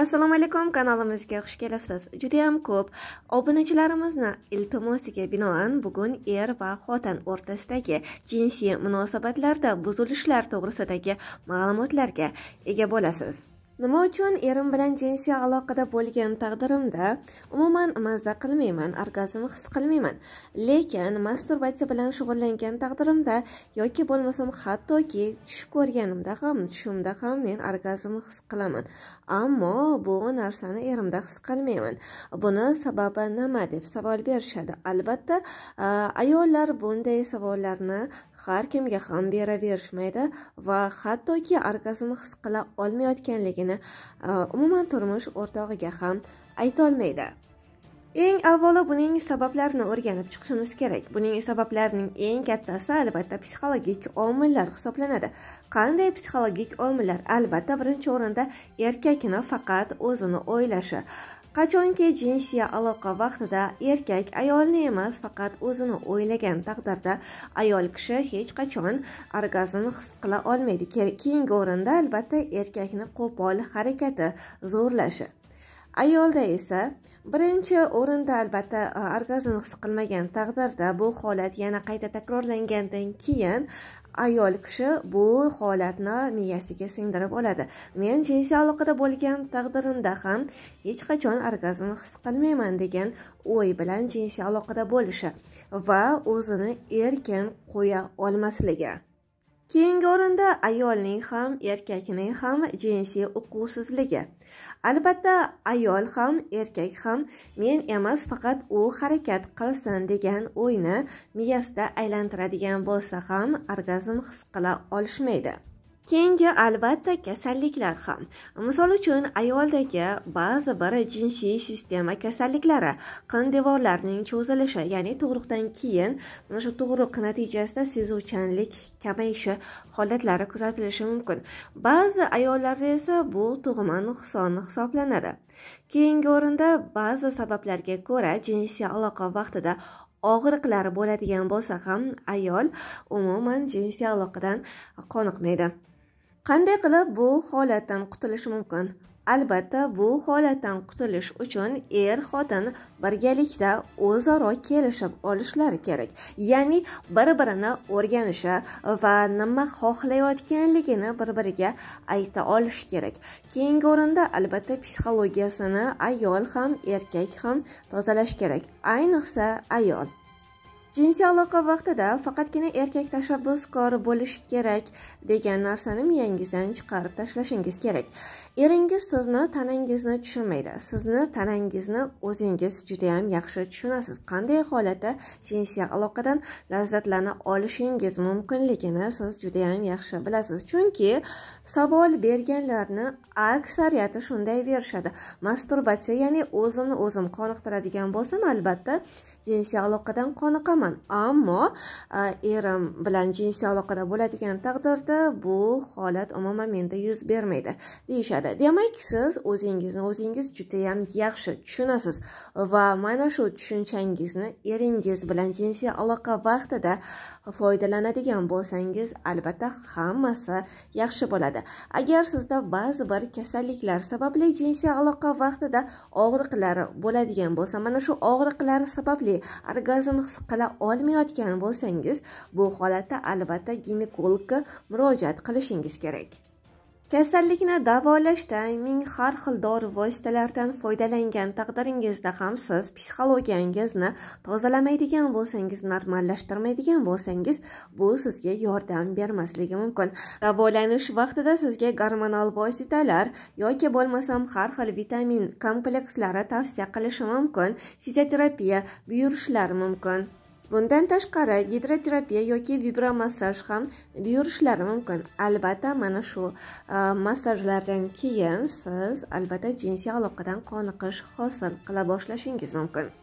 assalomu alaykum kanalimizga xush kelibsiz Juda ham ko'p obunachilarimizni iltimosiga binoan bugun er va xotin o'rtasidagi jinsiy munosabatlarda buzilishlar to'g'risidagi ma'lumotlarga ega bo'lasiz nima uchun erim bilan jinsiy aloqada bo'lgan taqdirimda umuman mazza qilmayman orgazm his qilmayman lekin masturbatsiya bilan shug'ullangan taqdirimda yoki bo'lmasam hattoki tush ko'rganimda ham tushimda ham men orgazm his qilaman ammo bu narsani erimda his qilmayman buni sababi nima deb savol berishadi albatta ayollar bunday savollarni har kimga ham beraverishmaydi va hattoki orgazm his qila olmayotganlik kerakligini e, umuman turmush o'rtog'iga ham aytolmaydi eng avvalo buning sabablarini o'rganib chiqishimiz kerak buning sabablarining eng kattasi albatta psixologik omillar hisoblanadi qanday psixologik omillar albatta birinchi o'rinda erkakni faqat o'zini o'ylashi qachonki jinsiy aloqa vaqtida erkak ayolni emas faqat o'zini o'ylagan taqdirda ayol kishi hech qachon orgazmni his qila olmaydi keyingi o'rinda albatta erkakni qo'pol harakati zo'rlashi ayolda esa birinchi o'rinda albatta e, orgazmni his qilmagan taqdirda bu holat yana qayta takrorlangandan keyin ayol kishi bu holatni miyasiga singdirib oladi men jinsiy aloqada bo'lgan taqdirimda ham hech qachon orgazmni his qilmayman degan o'y bilan jinsiy aloqada bo'lishi va o'zini erkin qo'ya olmasligi Keyingi o'rinda ayolning ham erkakning ham jinsiy uquvsizligi. Albatta, ayol ham erkak ham men emas faqat u harakat qilsin degan o'yni miyasida aylantiradigan bo'lsa ham orgazm his qila olishmaydi. Keyingi albatta kasalliklar ham. Misol uchun, ayoldagi ba'zi bir jinsiy sistema kasalliklari, qon devorlarining cho'zilishi, ya'ni tug'ruqdan keyin mana shu tug'ruq natijasida sezuvchanlik kamayishi holatlari kuzatilishi mumkin. Ba'zi ayollarda esa bu tug'ma nuqsoni hisoblanadi. Keyingi o'rinda ba'zi sabablarga ko'ra jinsiy aloqa vaqtida og'riqlar bo'ladigan bo'lsa ham ayol umuman jinsiy aloqadan qoniqmaydi qanday qilib bu holatdan qutulish mumkin albatta bu holatdan qutulish uchun er xotin birgalikda o'zaro kelishib olishlari kerak ya'ni bir birini o'rganishi va nima xohlayotganligini bir biriga ayta olish kerak keyingi o'rinda albatta psixologiyasini ayol ham erkak ham tozalash kerak ayniqsa ayol jinsiy aloqa vaqtida faqatgina erkak tashabbuskor bo'lishi kerak degan narsani miyangizdan chiqarib tashlashingiz kerak eringiz sizni tanangizni tushunmaydi sizni tanangizni o'zingiz judayam yaxshi tushunasiz qanday holatda jinsiy aloqadan lazzatlana olishingiz mumkinligini siz judayam yaxshi bilasiz chunki savol berganlarni aksariyati shunday berishadi masturbatsiya ya'ni o'zimni o'zim qoniqtiradigan bo'lsam albatta jinsiy aloqadan qoniqaman bilaman ammo e, erim bilan jinsiy aloqada bo'ladigan taqdirda bu holat umuman menda yuz bermaydi deyishadi demak siz o'zingizni o'zingiz judayam yaxshi tushunasiz va mana shu tushunchangizni eringiz bilan jinsiy aloqa vaqtida foydalanadigan bo'lsangiz albatta hammasi yaxshi bo'ladi agar sizda ba'zi bir kasalliklar sababli jinsiy aloqa vaqtida og'riqlar bo'ladigan bo'lsa mana shu og'riqlar sababli orgazm his qila olmayotgan bo'lsangiz bu holatda albatta ginekologga murojaat qilishingiz kerak kasallikni davolashda ming har xil dori vositalaridan foydalangan taqdiringizda ham siz psixologiyangizni tozalamaydigan bo'lsangiz normallashtirmaydigan bo'lsangiz bu sizga yordam bermasligi mumkin davolanish vaqtida sizga gormonal vositalar yoki bo'lmasam har xil vitamin komplekslari tavsiya qilishi mumkin fizioterapiya buyurishlari mumkin bundan tashqari gidroterapiya yoki vibromassaj ham buyurishlari mumkin albatta mana shu e, massajlardan keyin siz albatta jinsiy aloqadan qoniqish hosil qila boshlashingiz mumkin